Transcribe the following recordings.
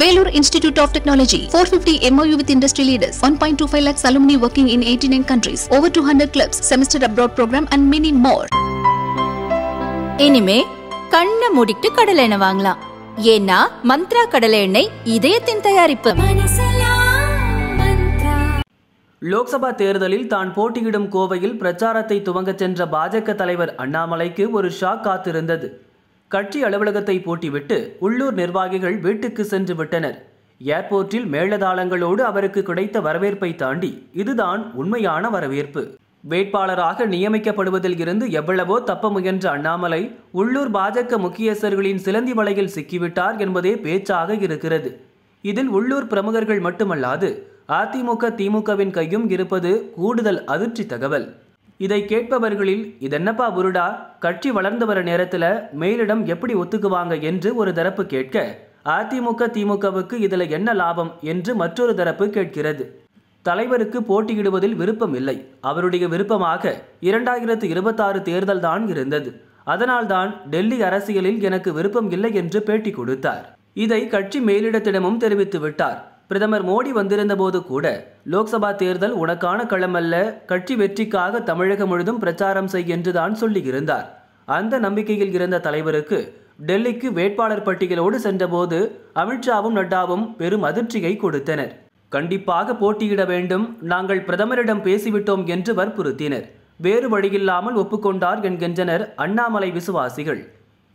Vellore Institute of Technology, 450 MOU with industry leaders, 1.25 lakhs alumni working in 89 countries, over 200 clubs, semester abroad program and many more. இனிமே கண்ணை மூடிட்டு கடலை எண்ணெய் வாங்கலாம் ஏன்னா மந்த்ரா கடலை எண்ணெய் இதயத்தின் தயாரிப்பு லோக்சபா தேர்தலில் தான் போட்டியிடும் கோவையில் பிரச்சாரத்தை துவங்கச் சென்ற பாஜக தலைவர் அண்ணாமலைக்கு ஒரு ஷாக் காத்திருந்தது கட்சி அலுவலகத்தை போட்டிவிட்டு உள்ளூர் நிர்வாகிகள் வீட்டுக்கு சென்று விட்டனர் ஏர்போர்ட்டில் மேளதாளங்களோடு அவருக்கு கிடைத்த வரவேற்பை தாண்டி இதுதான் உண்மையான வரவேற்பு வேட்பாளராக நியமிக்கப்படுவதில் இருந்து எவ்வளவோ தப்ப முயன்ற அண்ணாமலை உள்ளூர் பாஜக முக்கியஸ்தர்களின் சிலந்தி வலையில் சிக்கிவிட்டார் என்பதே பேச்சாக இருக்கிறது இதில் உள்ளூர் பிரமுகர்கள் மட்டுமல்லாது அதிமுக திமுகவின் கையும் இருப்பது கூடுதல் அதிர்ச்சி தகவல் இதை கேட்பவர்களில் இதென்னப்பா உருடா கட்சி வளர்ந்து வர நேரத்தில் மேலிடம் எப்படி ஒத்துக்குவாங்க என்று ஒரு தரப்பு கேட்க அதிமுக திமுகவுக்கு இதில் என்ன லாபம் என்று மற்றொரு தரப்பு கேட்கிறது தலைவருக்கு போட்டியிடுவதில் விருப்பம் இல்லை அவருடைய விருப்பமாக இரண்டாயிரத்து இருபத்தாறு தேர்தல் தான் இருந்தது அதனால்தான் டெல்லி அரசியலில் எனக்கு விருப்பம் இல்லை என்று பேட்டி கொடுத்தார் இதை கட்சி மேலிடத்திடமும் தெரிவித்து விட்டார் பிரதமர் மோடி வந்திருந்த போது கூட லோக்சபா தேர்தல் உனக்கான களமல்ல கட்சி வெற்றிக்காக தமிழகம் முழுதும் பிரச்சாரம் செய் என்றுதான் சொல்லியிருந்தார் அந்த நம்பிக்கையில் இருந்த தலைவருக்கு டெல்லிக்கு வேட்பாளர் பட்டியலோடு சென்றபோது அமித்ஷாவும் நட்டாவும் பெரும் அதிர்ச்சியை கொடுத்தனர் கண்டிப்பாக போட்டியிட வேண்டும் நாங்கள் பிரதமரிடம் பேசிவிட்டோம் என்று வற்புறுத்தினர் வேறு வழியில்லாமல் ஒப்புக்கொண்டார் என்கின்றனர் அண்ணாமலை விசுவாசிகள்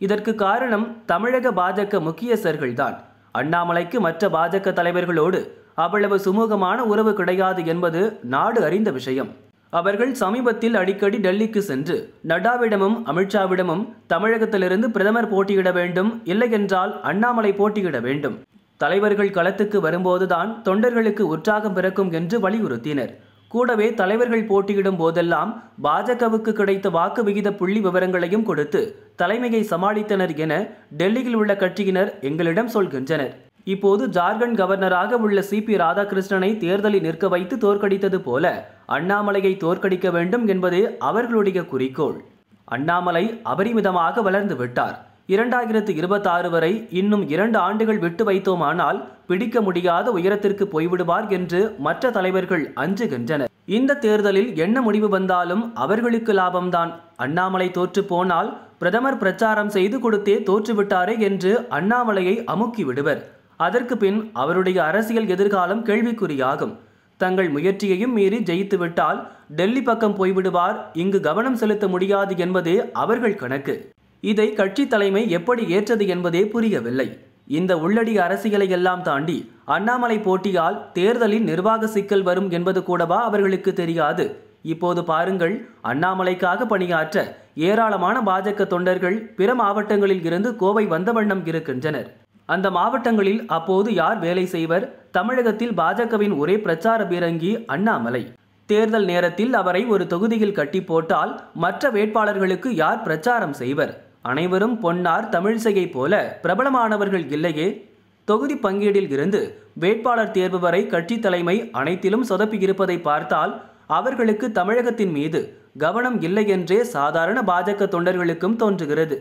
இதற்கு காரணம் தமிழக பாஜக முக்கியஸ்தர்கள்தான் அண்ணாமலைக்கு மற்ற பாஜக தலைவர்களோடு அவ்வளவு சுமூகமான உறவு கிடையாது என்பது நாடு அறிந்த விஷயம் அவர்கள் சமீபத்தில் அடிக்கடி டெல்லிக்கு சென்று நட்டாவிடமும் அமித்ஷாவிடமும் தமிழகத்திலிருந்து பிரதமர் போட்டியிட வேண்டும் இல்லையென்றால் அண்ணாமலை போட்டியிட வேண்டும் தலைவர்கள் களத்துக்கு வரும்போதுதான் தொண்டர்களுக்கு உற்சாகம் பிறக்கும் என்று வலியுறுத்தினர் கூடவே தலைவர்கள் போட்டியிடும் போதெல்லாம் பாஜகவுக்கு கிடைத்த வாக்கு விகித புள்ளி விவரங்களையும் கொடுத்து தலைமையை சமாளித்தனர் என டெல்லியில் உள்ள கட்சியினர் எங்களிடம் சொல்கின்றனர் இப்போது ஜார்க்கண்ட் கவர்னராக உள்ள சி பி ராதாகிருஷ்ணனை தேர்தலில் நிற்க வைத்து தோற்கடித்தது போல அண்ணாமலையை தோற்கடிக்க வேண்டும் என்பது அவர்களுடைய குறிக்கோள் அண்ணாமலை அபரிமிதமாக வளர்ந்து விட்டார் இரண்டாயிரத்து இருபத்தாறு வரை இன்னும் இரண்டு ஆண்டுகள் விட்டு வைத்தோமானால் பிடிக்க முடியாத உயரத்திற்கு போய்விடுவார் என்று மற்ற தலைவர்கள் அஞ்சுகின்றனர் இந்த தேர்தலில் என்ன முடிவு வந்தாலும் அவர்களுக்கு லாபம்தான் அண்ணாமலை தோற்று போனால் பிரதமர் பிரச்சாரம் செய்து கொடுத்தே தோற்றுவிட்டாரே என்று அண்ணாமலையை அமுக்கி விடுவர் அதற்கு பின் அவருடைய அரசியல் எதிர்காலம் கேள்விக்குறியாகும் தங்கள் முயற்சியையும் மீறி ஜெயித்துவிட்டால் டெல்லி பக்கம் போய்விடுவார் இங்கு கவனம் செலுத்த முடியாது என்பதே அவர்கள் கணக்கு இதை கட்சி தலைமை எப்படி ஏற்றது என்பதே புரியவில்லை இந்த உள்ளடி அரசியலை எல்லாம் தாண்டி அண்ணாமலை போட்டியால் தேர்தலில் நிர்வாக சிக்கல் வரும் என்பது கூடவா அவர்களுக்கு தெரியாது இப்போது பாருங்கள் அண்ணாமலைக்காக பணியாற்ற ஏராளமான பாஜக தொண்டர்கள் பிற மாவட்டங்களில் இருந்து கோவை வந்த வண்ணம் இருக்கின்றனர் அந்த மாவட்டங்களில் அப்போது யார் வேலை செய்வர் தமிழகத்தில் பாஜகவின் ஒரே பிரச்சார பீரங்கி அண்ணாமலை தேர்தல் நேரத்தில் அவரை ஒரு தொகுதியில் கட்டி போட்டால் மற்ற வேட்பாளர்களுக்கு யார் பிரச்சாரம் செய்வர் அனைவரும் பொன்னார் தமிழிசையைப் போல பிரபலமானவர்கள் இல்லையே தொகுதி பங்கீடில் இருந்து வேட்பாளர் தேர்வு வரை கட்சி தலைமை அனைத்திலும் சொதப்பி இருப்பதை பார்த்தால் அவர்களுக்கு தமிழகத்தின் மீது கவனம் இல்லை என்றே சாதாரண பாஜக தொண்டர்களுக்கும் தோன்றுகிறது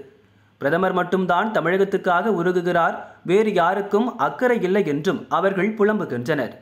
பிரதமர் மட்டும்தான் தமிழகத்துக்காக உருகுகிறார் வேறு யாருக்கும் அக்கறை இல்லை என்றும் அவர்கள் புலம்புகின்றனர்